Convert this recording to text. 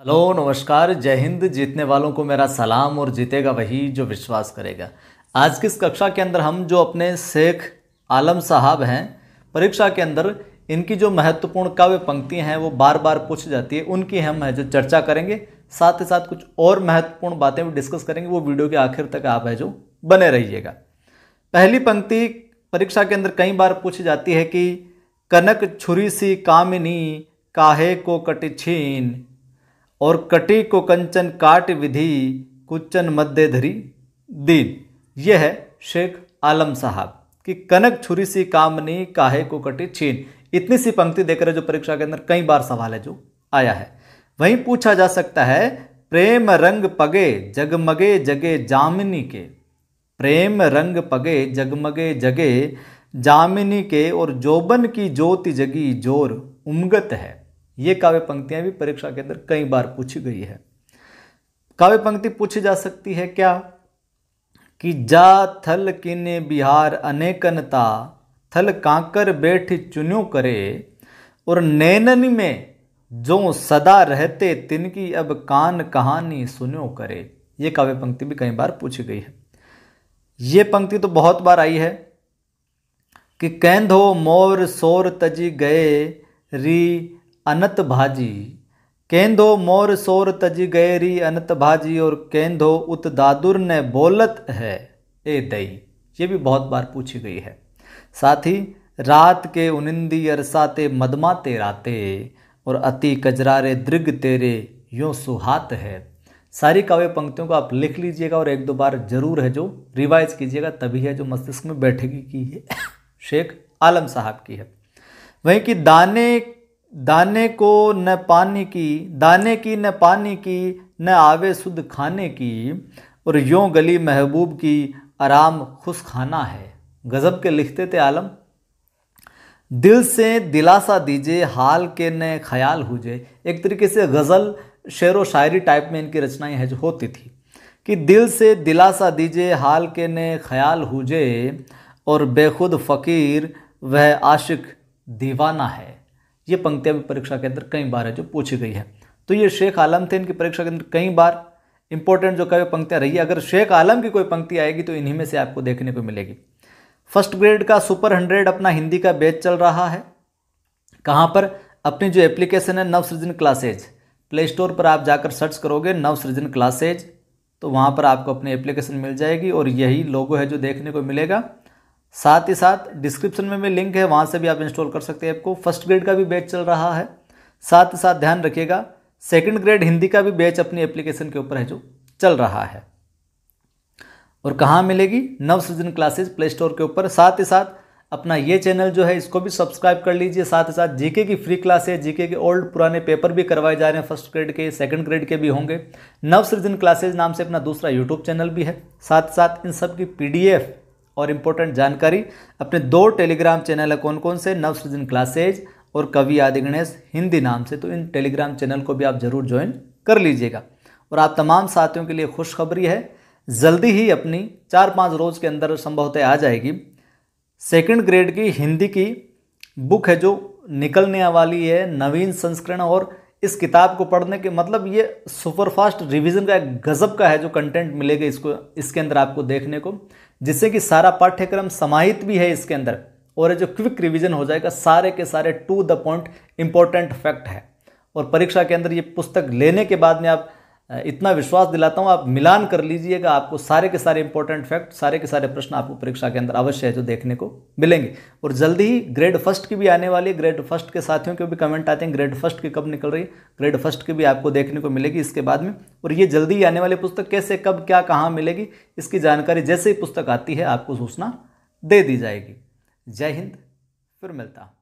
hello नमस्कार जय हिंद जीतने वालों को मेरा सलाम और जीतेगा वही जो विश्वास करेगा आज की इस कक्षा के अंदर हम जो अपने शेख आलम साहब हैं परीक्षा के अंदर इनकी जो महत्वपूर्ण काव्य पंक्तियां हैं वो बार बार पूछ जाती है उनकी हम है जो चर्चा करेंगे साथ ही साथ कुछ और महत्वपूर्ण बातें भी डिस्कस करेंगे वो वीडियो के आखिर तक आप है जो बने रहिएगा पहली पंक्ति परीक्षा के अंदर कई बार पूछी जाती है कि कनक छुरी सी कामिनी काहे को कटिछीन और कटी को कंचन काट विधि कुचन मध्य धरी दीन यह है शेख आलम साहब कि कनक छुरी सी कामनी काहे को कटी छीन इतनी सी पंक्ति देकर जो परीक्षा के अंदर कई बार सवाल है जो आया है वहीं पूछा जा सकता है प्रेम रंग पगे जगमगे जगे जामिनी के प्रेम रंग पगे जगमगे जगे जामिनी के और जोबन की ज्योति जगी जोर उमगत है ये काव्य पंक्तियां भी परीक्षा के अंदर कई बार पूछी गई है काव्य पंक्ति पूछी जा सकती है क्या कि जा थल किने बिहार अनेकनता थल कांकर बैठ चुन्यो करे और नैनन में जो सदा रहते तिनकी अब कान कहानी सुनो करे ये काव्य पंक्ति भी कई बार पूछी गई है ये पंक्ति तो बहुत बार आई है कि कैंधो मोर सोर तजी गए री अनत भाजी केंदो मोर सोर तज गैरी अनत भाजी और केंदो उत दादुर ने बोलत है ए दई ये भी बहुत बार पूछी गई है साथ ही रात के उनिंदी अरसाते मदमा तेराते और अति कजरारे दृग तेरे यो सुहात है सारी काव्य पंक्तियों को आप लिख लीजिएगा और एक दो बार जरूर है जो रिवाइज कीजिएगा तभी है जो मस्तिष्क में बैठेगी की है शेख आलम साहब की है वहीं कि दाने दाने को न पानी की दाने की न पानी की न आवे शुद्ध खाने की और यों गली महबूब की आराम खुश खाना है गज़ब के लिखते थे आलम दिल से दिलासा दीजिए हाल के न ख्याल हुजे एक तरीके से गज़ल शेर व शायरी टाइप में इनकी रचनाएं है जो होती थी कि दिल से दिलासा दीजिए हाल के न ख्याल हुजे और बेखुद फ़कीर वह आशिक दीवाना है ये पंक्तियाँ भी परीक्षा के अंदर कई बार है जो पूछी गई है तो ये शेख आलम थे इनकी परीक्षा के अंदर कई बार इंपॉर्टेंट जो कई पंक्तियाँ रही है अगर शेख आलम की कोई पंक्ति आएगी तो इन्हीं में से आपको देखने को मिलेगी फर्स्ट ग्रेड का सुपर हंड्रेड अपना हिंदी का बैच चल रहा है कहाँ पर अपनी जो एप्लीकेशन है नवसृजन क्लासेज प्ले स्टोर पर आप जाकर सर्च करोगे नवसृजन क्लासेज तो वहाँ पर आपको अपनी एप्लीकेशन मिल जाएगी और यही लोगो है जो देखने को मिलेगा साथ ही साथ डिस्क्रिप्शन में भी लिंक है वहाँ से भी आप इंस्टॉल कर सकते हैं ऐप को फर्स्ट ग्रेड का भी बैच चल रहा है साथ ही साथ ध्यान रखिएगा सेकंड ग्रेड हिंदी का भी बैच अपनी एप्लीकेशन के ऊपर है जो चल रहा है और कहाँ मिलेगी नव सृजन क्लासेज प्ले स्टोर के ऊपर साथ ही साथ अपना ये चैनल जो है इसको भी सब्सक्राइब कर लीजिए साथ ही साथ जीके की फ्री क्लास है जीके के ओल्ड पुराने पेपर भी करवाए जा रहे हैं फर्स्ट ग्रेड के सेकंड ग्रेड के भी होंगे नव सृजन क्लासेज नाम से अपना दूसरा यूट्यूब चैनल भी है साथ ही साथ इन सब की पीडीएफ और इम्पोर्टेंट जानकारी अपने दो टेलीग्राम चैनल है कौन कौन से नवसृजन क्लासेज और कवि आदि गणेश हिंदी नाम से तो इन टेलीग्राम चैनल को भी आप ज़रूर ज्वाइन कर लीजिएगा और आप तमाम साथियों के लिए खुशखबरी है जल्दी ही अपनी चार पाँच रोज़ के अंदर संभवतः आ जाएगी सेकेंड ग्रेड की हिंदी की बुक है जो निकलने वाली है नवीन संस्करण और इस किताब को पढ़ने के मतलब ये सुपर फास्ट रिविज़न का एक गज़ब का है जो कंटेंट मिलेगा इसको इसके अंदर आपको देखने को जिससे कि सारा पाठ्यक्रम समाहित भी है इसके अंदर और जो क्विक रिवीजन हो जाएगा सारे के सारे to the point important fact है और परीक्षा के अंदर ये पुस्तक लेने के बाद में आप इतना विश्वास दिलाता हूँ आप मिलान कर लीजिएगा आपको सारे के सारे इंपॉर्टेंट फैक्ट सारे के सारे प्रश्न आपको परीक्षा के अंदर अवश्य है जो देखने को मिलेंगे और जल्दी ही ग्रेड फर्स्ट की भी आने वाली है ग्रेड फर्स्ट के साथियों के भी कमेंट आते हैं ग्रेड फर्स्ट की कब निकल रही है ग्रेड फर्स्ट की भी आपको देखने को मिलेगी इसके बाद में और ये जल्दी ही आने वाली पुस्तक कैसे कब क्या कहाँ मिलेगी इसकी जानकारी जैसे ही पुस्तक आती है आपको सूचना दे दी जाएगी जय हिंद फिर मिलता हूँ